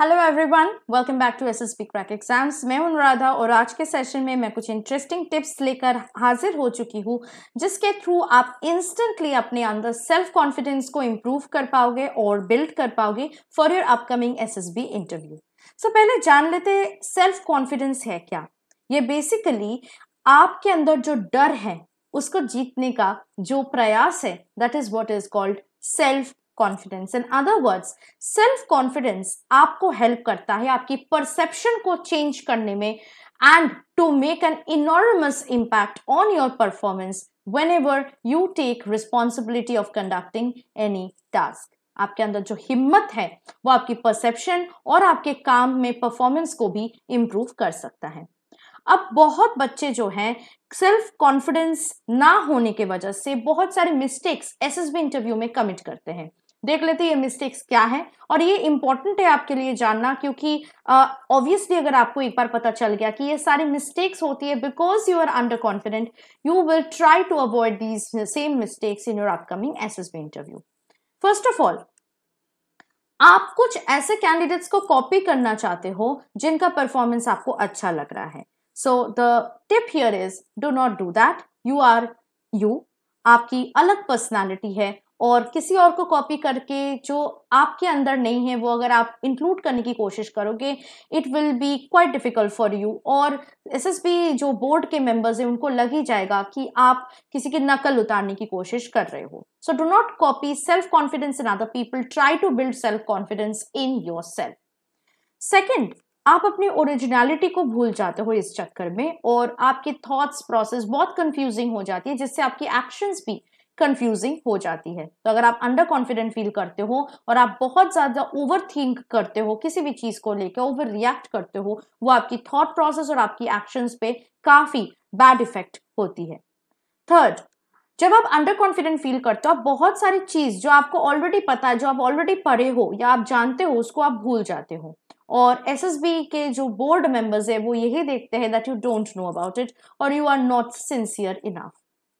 Hello everyone welcome back to SSB crack exams मैं हूं राधा और आज के सेशन में मैं कुछ इंटरेस्टिंग टिप्स लेकर हाजिर हो चुकी हूं जिसके थ्रू आप इंस्टेंटली अपने अंदर सेल्फ कॉन्फिडेंस को इम्प्रूव कर पाओगे और बिल्ड कर पाओगे for your upcoming SSB interview so पहले जान लेते सेल्फ कॉन्फिडेंस है क्या ये बेसिकली आपके अंदर जो डर है उसको जीतने का जो प्रयास है that is what is called self confidence in other words self confidence आपको हेल्प करता है आपकी परसेप्शन को चेंज करने में and to make an enormous impact on your performance whenever you take responsibility of conducting any task आपके अंदर जो हिम्मत है वो आपकी परसेप्शन और आपके काम में परफॉर्मेंस को भी इम्प्रूव कर सकता है अब बहुत बच्चे जो हैं सेल्फ कॉन्फिडेंस ना होने के वजह से बहुत सारे मिस्टेक्स एसएसबी इंटरव्यू में कमिट करते हैं देख लेते हैं ये मिस्टेक्स क्या है और ये इंपॉर्टेंट है आपके लिए जानना क्योंकि ऑब्वियसली uh, अगर आपको एक बार पता चल गया कि ये सारी मिस्टेक्स होती है because you are under confident you will try to avoid these same mistakes in your upcoming S interview first of all आप कुछ ऐसे कैंडिडेट्स को कॉपी करना चाहते हो जिनका परफॉर्मेंस आपको अच्छा लग रहा है so the tip here is do not do that you are you आपकी अलग पर्सनालिटी है और किसी और को कॉपी करके जो आपके अंदर नहीं है वो अगर आप इंक्लूड करने की कोशिश करोगे it will be quite difficult for you और एस एस बी जो बोर्ड के मेंबर्स हैं उनको लग ही जाएगा कि आप किसी की नकल उतारने की कोशिश कर रहे हो so do not copy self confidence in other people try to build self confidence in your yourself second आप अपनी ओरिजिनलिटी को भूल जाते हो इस चक्कर में और आपके थॉट्स प्रोसेस बहुत कंफ्यूजिंग हो जाती है जिससे आपकी एक्शंस भी कंफ्यूजिंग हो जाती है तो अगर आप अंडर कॉन्फिडेंट फील करते हो और आप बहुत ज़्यादा ओवर थिंक करते हो किसी भी चीज़ को लेकर ओवर रिएक्ट करते हो वो आपकी थॉट प्रोसेस और आपकी एक्शन पे काफ़ी बैड इफेक्ट होती है थर्ड जब आप अंडर कॉन्फिडेंट फील करते हो आप बहुत सारी चीज़ जो आपको ऑलरेडी पता है जो आप ऑलरेडी पढ़े हो या आप जानते हो उसको आप भूल जाते हो और एस एस बी के जो बोर्ड मेंबर्स है वो यही देखते हैं that you don't know about it और you are not sincere enough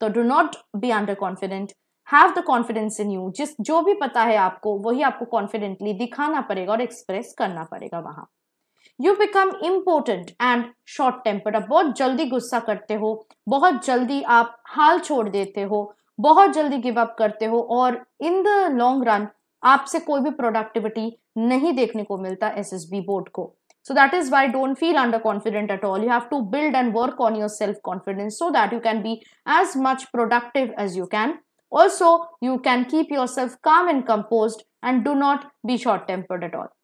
तो do not be under confident have the confidence in you जिस जो भी पता है आपको वही आपको कॉन्फिडेंटली दिखाना पड़ेगा और एक्सप्रेस करना पड़ेगा वहां you become important and short tempered आप बहुत जल्दी गुस्सा करते हो बहुत जल्दी आप हाल छोड़ देते हो बहुत जल्दी गिव अप करते हो और इन द लॉन्ग रन आपसे कोई भी प्रोडक्टिविटी नहीं देखने को मिलता एस एस बी बोर्ड को So that is why don't feel underconfident at all. You have to build and work on your self-confidence so that you can be as much productive as you can. Also, you can keep yourself calm and composed and do not be short-tempered at all.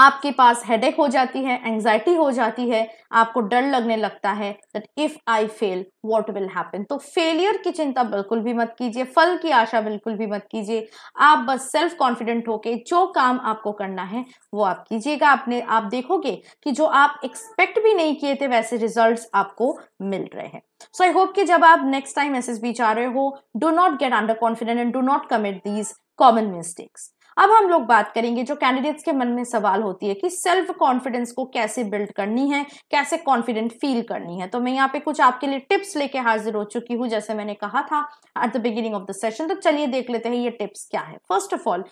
आपके पास headache हो जाती है anxiety हो जाती है आपको डर लगने लगता है that if I fail what will happen तो फेलियर की चिंता बिल्कुल भी मत कीजिए फल की आशा बिल्कुल भी मत कीजिए आप बस सेल्फ कॉन्फिडेंट होके जो काम आपको करना है वो आप कीजिएगा आपने आप देखोगे कि जो आप एक्सपेक्ट भी नहीं किए थे वैसे रिजल्ट आपको मिल रहे हैं सो आई होप कि जब आप नेक्स्ट टाइम एस एस जा रहे हो do not get under confident and do not commit these common mistakes अब हम लोग बात करेंगे जो कैंडिडेट्स के मन में सवाल होती है कि सेल्फ कॉन्फिडेंस को कैसे बिल्ड करनी है कैसे कॉन्फिडेंट फील करनी है तो मैं यहाँ पे कुछ आपके लिए टिप्स लेके हाजिर हो चुकी हूँ जैसे मैंने कहा था at the beginning of the session तो चलिए देख लेते हैं ये टिप्स क्या है first of all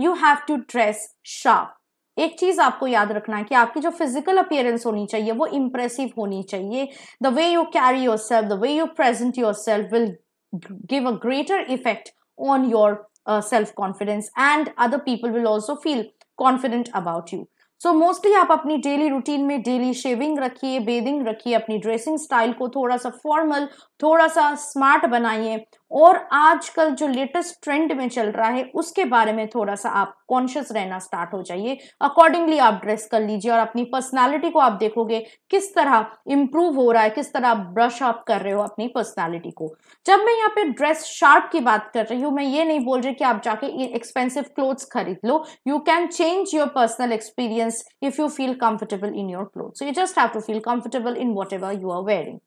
you have to dress sharp एक चीज आपको याद रखना है कि आपकी जो फिजिकल अपियरेंस होनी चाहिए वो इम्प्रेसिव होनी चाहिए the way you carry your self the way you present your self will give a greater effect on your uh, self confidence and other people will also feel confident about you so so, mostly आप अपनी daily routine में daily shaving रखिए bathing रखिए अपनी dressing style को थोड़ा सा formal थोड़ा सा स्मार्ट बनाइए और आजकल जो लेटेस्ट ट्रेंड में चल रहा है उसके बारे में थोड़ा सा आप कॉन्शियस रहना स्टार्ट हो जाइए अकॉर्डिंगली आप ड्रेस कर लीजिए और अपनी पर्सनालिटी को आप देखोगे किस तरह इंप्रूव हो रहा है किस तरह आप ब्रश अप कर रहे हो अपनी पर्सनालिटी को जब मैं यहाँ पे ड्रेस शार्प की बात कर रही हूँ मैं ये नहीं बोल रही कि आप जाके एक्सपेंसिव क्लोथ्स खरीद लो you can change your personal experience if you feel comfortable in your cloth so you just have to feel comfortable in whatever you are wearing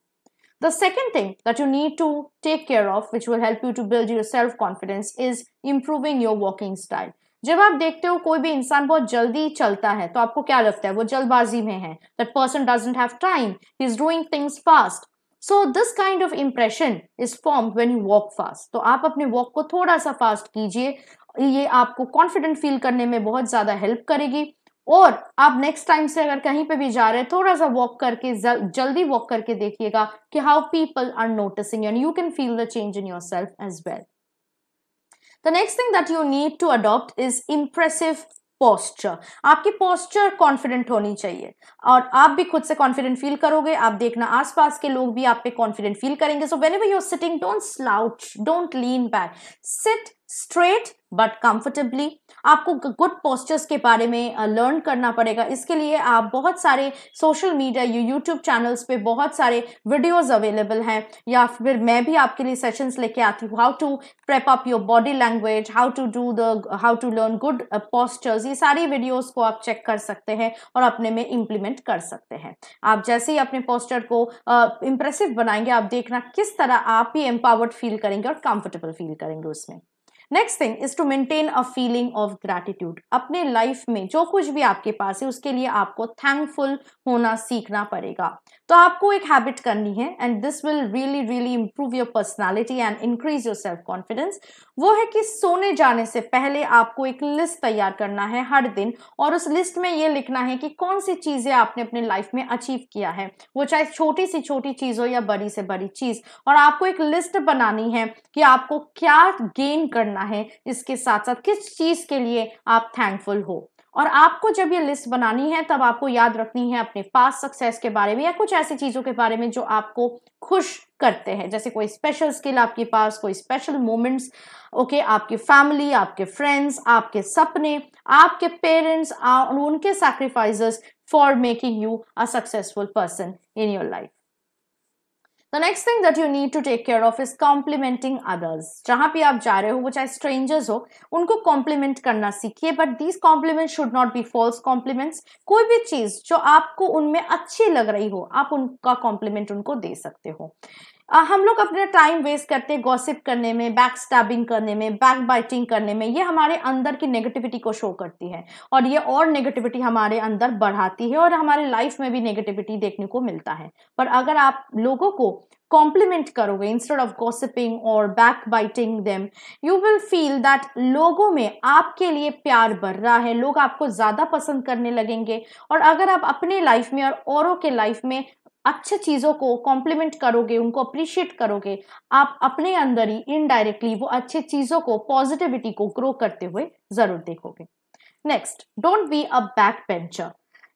The second thing that you need to take care of, which will help you to build your self confidence is improving your walking style जब आप देखते हो कोई भी इंसान बहुत जल्दी चलता है तो आपको क्या लगता है वो जल्दबाजी में है that person doesn't have time he is doing things fast so this kind of impression is form when you walk fast तो आप अपने वॉक को थोड़ा सा फास्ट कीजिए ये आपको कॉन्फिडेंट फील करने में बहुत ज़्यादा हेल्प करेगी और आप नेक्स्ट टाइम से अगर कहीं पे भी जा रहे हैं थोड़ा सा वॉक करके जल्दी वॉक करके देखिएगा कि how people are noticing and you can feel the change in your self as well the next thing that you need to adopt is impressive posture आपकी पोस्चर कॉन्फिडेंट होनी चाहिए और आप भी खुद से कॉन्फिडेंट फील करोगे आप देखना आसपास के लोग भी आप पे कॉन्फिडेंट फील करेंगे so whenever you're sitting don't slouch don't lean back sit straight but comfortably आपको गुड पोस्टर्स के बारे में लर्न करना पड़ेगा इसके लिए आप बहुत सारे सोशल मीडिया या यूट्यूब चैनल्स पे बहुत सारे वीडियोस अवेलेबल हैं या फिर मैं भी आपके लिए सेशंस लेके आती हूँ how to prep up your body language how to do the how to learn good postures ये सारी वीडियोज़ को आप चेक कर सकते हैं और अपने में इम्प्लीमेंट कर सकते हैं आप जैसे ही अपने पोस्टर को इम्प्रेसिव बनाएंगे आप देखना किस तरह आप ही एम्पावर्ड फील करेंगे और कंफर्टेबल फील करेंगे उसमें next thing is to maintain a feeling of gratitude अपने लाइफ में जो कुछ भी आपके पास है उसके लिए आपको थैंकफुल होना सीखना पड़ेगा तो आपको एक हैबिट करनी है and this will really really improve your personality and increase your self confidence वो है कि सोने जाने से पहले आपको एक लिस्ट तैयार करना है हर दिन और उस लिस्ट में ये लिखना है कि कौन सी चीज़ें आपने अपने लाइफ में अचीव किया है वो चाहे छोटी सी छोटी चीज़ हो या बड़ी से बड़ी चीज़ और आपको एक लिस्ट बनानी है कि आपको क्या गेन करना करना है इसके साथ साथ किस चीज़ के लिए आप थैंकफुल हो और आपको जब ये लिस्ट बनानी है तब आपको याद रखनी है अपने पास सक्सेस के बारे में या कुछ ऐसी चीज़ों के बारे में जो आपको खुश करते हैं जैसे कोई स्पेशल स्किल आपके पास कोई स्पेशल मोमेंट्स ओके आपकी फैमिली आपके फ्रेंड्स आपके सपने आपके पेरेंट्स और उनके sacrifices for making you a successful person in your life the next thing that you need to take care of is complimenting others जहां भी आप जा रहे हो वो चाहे स्ट्रेंजर्स हो उनको कॉम्प्लीमेंट करना सीखिए but these compliment should not be false compliments कोई भी चीज जो आपको उनमें अच्छी लग रही हो आप उनका कॉम्प्लीमेंट उनको दे सकते हो हम लोग अपना टाइम वेस्ट करते हैं गॉसिप करने में बैक स्टैबिंग करने में बैक बाइटिंग करने में ये हमारे अंदर की नेगेटिविटी को शो करती है और ये और नेगेटिविटी हमारे अंदर बढ़ाती है और हमारे लाइफ में भी नेगेटिविटी देखने को मिलता है पर अगर आप लोगों को कॉम्प्लीमेंट करोगे इंस्टेड ऑफ गॉसिपिंग और back biting them you will feel that लोगों में आपके लिए प्यार बढ़ रहा है लोग आपको ज़्यादा पसंद करने लगेंगे और अगर आप अपने लाइफ में और औरों के लाइफ में अच्छे चीज़ों को कॉम्प्लीमेंट करोगे उनको अप्रिशिएट करोगे आप अपने अंदर ही इनडायरेक्टली वो अच्छी चीज़ों को पॉजिटिविटी को ग्रो करते हुए ज़रूर देखोगे next don't be a back bencher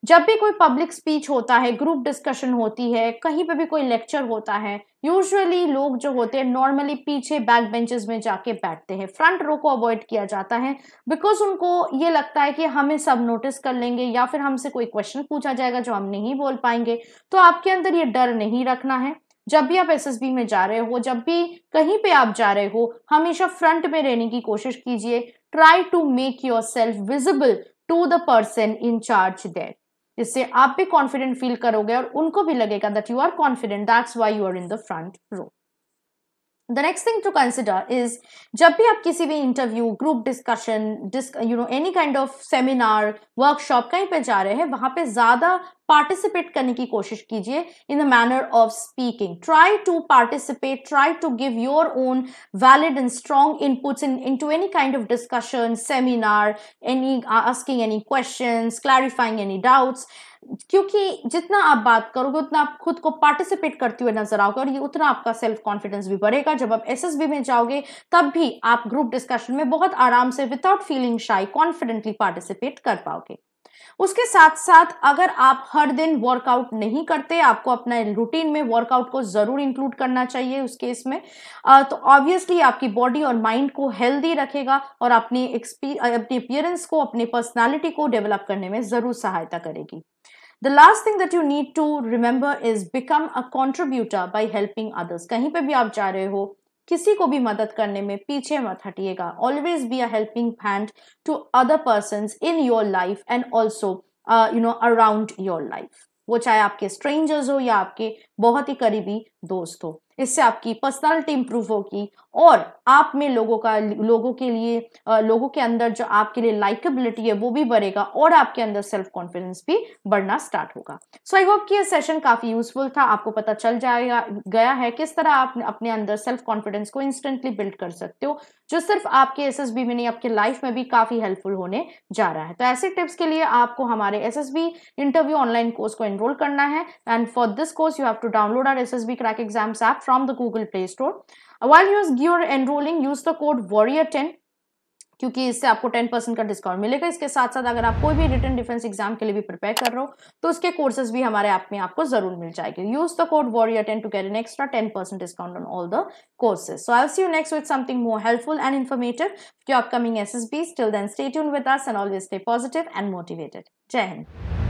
जब भी कोई पब्लिक स्पीच होता है ग्रुप डिस्कशन होती है कहीं पे भी कोई लेक्चर होता है यूजुअली लोग जो होते हैं नॉर्मली पीछे बैक बेंचेस में जाके बैठते हैं फ्रंट रो को अवॉइड किया जाता है बिकॉज उनको ये लगता है कि हमें सब नोटिस कर लेंगे या फिर हमसे कोई क्वेश्चन पूछा जाएगा जो हम नहीं बोल पाएंगे तो आपके अंदर ये डर नहीं रखना है जब भी आप एसएसबी में जा रहे हो जब भी कहीं पे आप जा रहे हो हमेशा फ्रंट में रहने की कोशिश कीजिए try to make your self visible to the person in charge that इससे आप भी कॉन्फिडेंट फील करोगे और उनको भी लगेगा that you are confident that's why you are in the front row the next thing to consider is जब भी आप किसी भी interview group discussion you know any kind of seminar workshop कहीं पे जा रहे हैं वहां पे ज्यादा पार्टिसिपेट करने की कोशिश कीजिए in the manner of speaking try to participate try to give your own valid and strong inputs in into any kind of discussion seminar any asking any question clarifying any doubts क्योंकि जितना आप बात करोगे उतना आप खुद को participate करते हुए नजर आओगे और ये उतना आपका सेल्फ कॉन्फिडेंस भी बढ़ेगा जब आप एस में जाओगे तब भी आप ग्रुप डिस्कशन में बहुत आराम से without feeling shy confidently participate कर पाओगे उसके साथ साथ अगर आप हर दिन वर्कआउट नहीं करते आपको अपना रूटीन में वर्कआउट को जरूर इंक्लूड करना चाहिए उस केस में तो ऑब्वियसली आपकी बॉडी और माइंड को हेल्दी रखेगा और अपने अपने अपियरेंस को अपने पर्सनालिटी को डेवलप करने में जरूर सहायता करेगी the last thing that you need to remember is become a contributor by helping others कहीं पे भी आप जा रहे हो किसी को भी मदद करने में पीछे मत हटिएगा always be a helping hand to other person in your life and also you know around your life वो चाहे आपके स्ट्रेंजर्स हो या आपके बहुत ही करीबी दोस्त हो इससे आपकी पर्सनैलिटी इंप्रूव होगी और आप में लोगों का लोगों के लिए लोगों के अंदर जो आपके लिए लाइकेबिलिटी है वो भी बढ़ेगा और आपके अंदर सेल्फ कॉन्फिडेंस भी बढ़ना स्टार्ट होगा सो आई होप कि ये सेशन काफी यूजफुल था आपको पता चल जाएगा गया है किस तरह आप अपने अंदर सेल्फ कॉन्फिडेंस को इंस्टेंटली बिल्ड कर सकते हो जो सिर्फ आपके एस में नहीं आपके लाइफ में भी काफी हेल्पफुल होने जा रहा है तो ऐसे टिप्स के लिए आपको हमारे एस इंटरव्यू ऑनलाइन कोर्स को एनरोल करना है and for this course you have to download R S S crack exams app from the Google Play Store. Uh, while you are enrolling, use the code Ten. क्योंकि इससे आपको 10 percent का discount मिलेगा इसके साथ साथ अगर आप कोई भी रिटर्न डिफेंस एग्जाम के लिए भी प्रिपेयर कर रहे हो तो उसके कोर्सेज भी हमारे ऐप में आपको जरूर मिल जाएगी use the code warrior ten to get an extra 10% percent discount on all the courses so I see you next with something more helpful and informative upcoming S S B still then state with and always stay positive and motivated जय हिंद